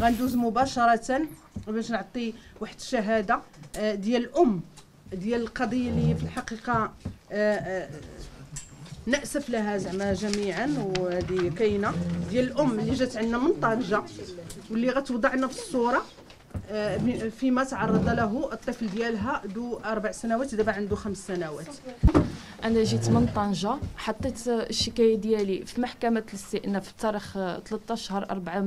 غندوز مباشره باش نعطي واحد الشهاده آه، ديال الام ديال القضيه اللي في الحقيقه آه، آه، ناسف لها زعما جميعا وهذه كاينه ديال الام اللي جات عندنا من طنجه واللي غتوضعنا في الصوره آه، فيما تعرض له الطفل ديالها ذو اربع سنوات دابا عنده خمس سنوات انا جيت من طنجه حطيت الشكايه ديالي في محكمه الاستئناف في تاريخ 13 شهر 4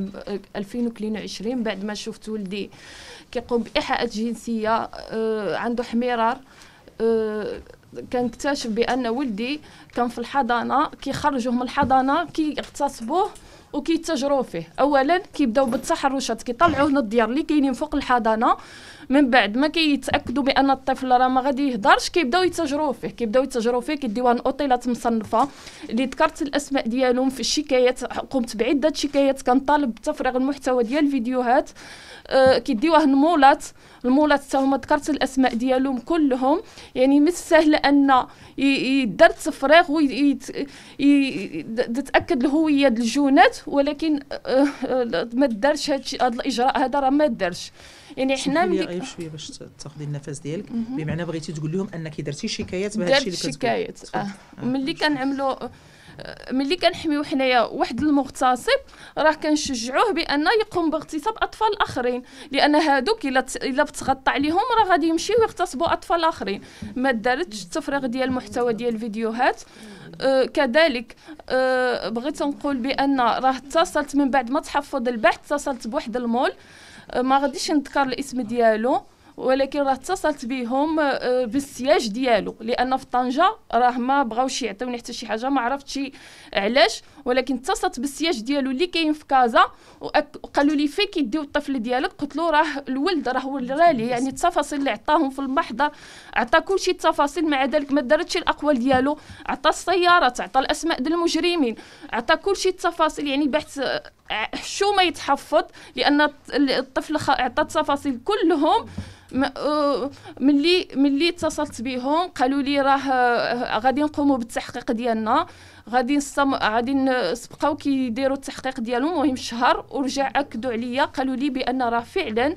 2022 آه، بعد ما شفت ولدي كيقوم بايحاءات جنسيه آه، عنده حميرار اكتشف بان ولدي كان في الحضانه كيخرجوه من الحضانه كيغتصبوه كي وكيتجروا فيه اولا كيبداو بالتحرشات الرشد كيطلعوه للديار اللي كاينين فوق الحضانه من بعد ما كيتاكدوا بان الطفل راه ما غادي يهضرش كيبداو يتجروا فيه كيبداو يتجروا فيه كيديوه اوطيلات مصنفه اللي ذكرت الاسماء ديالهم في الشكايات قمت بعده شكايات كنطالب بتفريغ المحتوى ديال الفيديوهات آه كيديوه المولات المولات حتى هما ذكرت الاسماء ديالهم كلهم يعني من سهل ان يدار تفريغ وتتاكد الهويه الجونات ولكن آه، آه، ما دارش هذا الاجراء هذا راه ما دارش يعني حنا ملي غير شويه باش تاخذي النفس ديالك بمعنى بغيتي تقول لهم انك درتي شكايات بهذا الشيء اللي كتقول شكايات اه, آه، ملي كنعملوا ملي كنحميو حنايا واحد المغتصب راه كنشجعوه بان يقوم باغتصاب اطفال اخرين لان هادوك الا الا تغطى عليهم راه غادي يمشيو يغتصبوا اطفال اخرين ما دارتش التفريغ ديال المحتوى ديال الفيديوهات آه كذلك آه بغيت نقول بان راه اتصلت من بعد ما تحفظ البحث اتصلت بواحد المول آه ما غاديش نذكر الاسم ديالو ولكن راه اتصلت بهم آه، بالسياج ديالو لان في طنجه راه ما بغاوش يعطيوني حتى شي حاجه ما عرفتش علاش ولكن اتصلت بالسياج ديالو اللي كاين في كازا وقالوا لي فين كيديو الطفل ديالك قلت له راه الولد راه ورالي يعني التفاصيل اللي عطاهم في المحضر عطى كلشي التفاصيل مع ذلك ما دارتش الاقوال ديالو عطى السيارات عطى الاسماء ديال المجرمين عطى كلشي التفاصيل يعني بحث شو ما يتحفظ لان الطفل اعطت تفاصيل كلهم ملي ملي اتصلت بهم قالوا لي راه آه، غادي نقوموا بالتحقيق ديالنا غادي غادي سبقاو كيديروا التحقيق ديالهم المهم شهر ورجع اكدوا عليا قالوا لي بان راه فعلا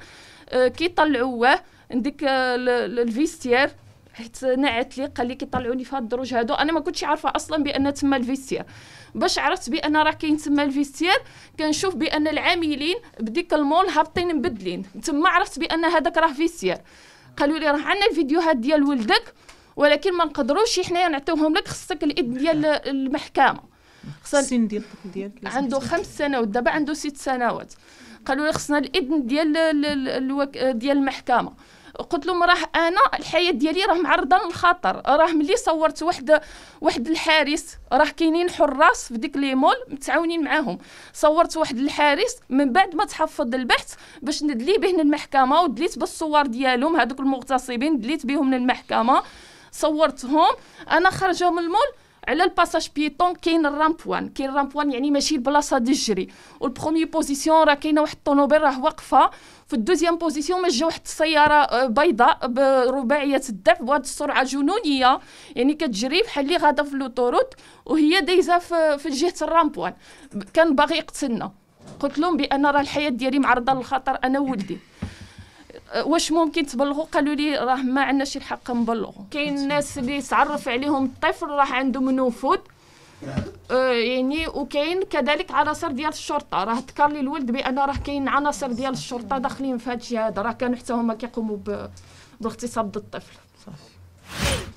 آه، كيطلعوه عندك آه، الفيستير حيت نعت لي قال لي كيطلعوني في هاد الدروج هادو انا ما كنتش عارفه اصلا بان تما الفيستير باش عرفت بان راه كاين تما الفيستير كنشوف بان العاملين بديك المول هابطين مبدلين تما عرفت بان هذاك راه فيستير قالوا لي راه عندنا الفيديوهات ديال ولدك ولكن ما نقدروش حنايا نعطيوهم لك خصك الاذن ديال المحكمه خصنا السن ديال ديالك عنده خمس سنوات دابا عنده ست سنوات قالوا لي خصنا الاذن ديال ديال المحكمه قلت لهم راه انا الحياه ديالي راه معرضه للخطر راه ملي صورت واحد واحد الحارس راه كاينين حراس في ديك لي مول متعاونين معاهم صورت واحد الحارس من بعد ما تحفظ البحث باش ندلي به للمحكمه ودليت بالصور ديالهم هذوك المغتصبين دليت بهم للمحكمه صورتهم انا خارجه من المول على الباساج بيتون كاين الرامبوان كاين الرامبوان يعني ماشي البلاصه تجري والبرومي بوزيسيون راه كاينه واحد الطوموبيل راه واقفه في الدوزيام بوزيسيون ما جا واحد السياره آه، بيضاء برباعيه الدفع بواحد السرعه جنونيه يعني كتجري بحال اللي غاده في لوطوروت وهي دايزه في جهه الرامبوان كان باغي يقتلنا قلت لهم بان راه الحياه ديالي معرضه للخطر انا وولدي واش ممكن تبلغوا قالوا لي راه ما عندناش الحق نبلغوا كاين الناس اللي تعرف عليهم الطفل راه عندهم نفوذ آه. آه، يعني وكاين كذلك عناصر ديال الشرطه راه ذكر لي الولد بان راه كاين عناصر ديال الشرطه داخلين في هذا الشيء هذا راه كانوا حتى هما كيقوموا بالاغتصاب ضد الطفل صح.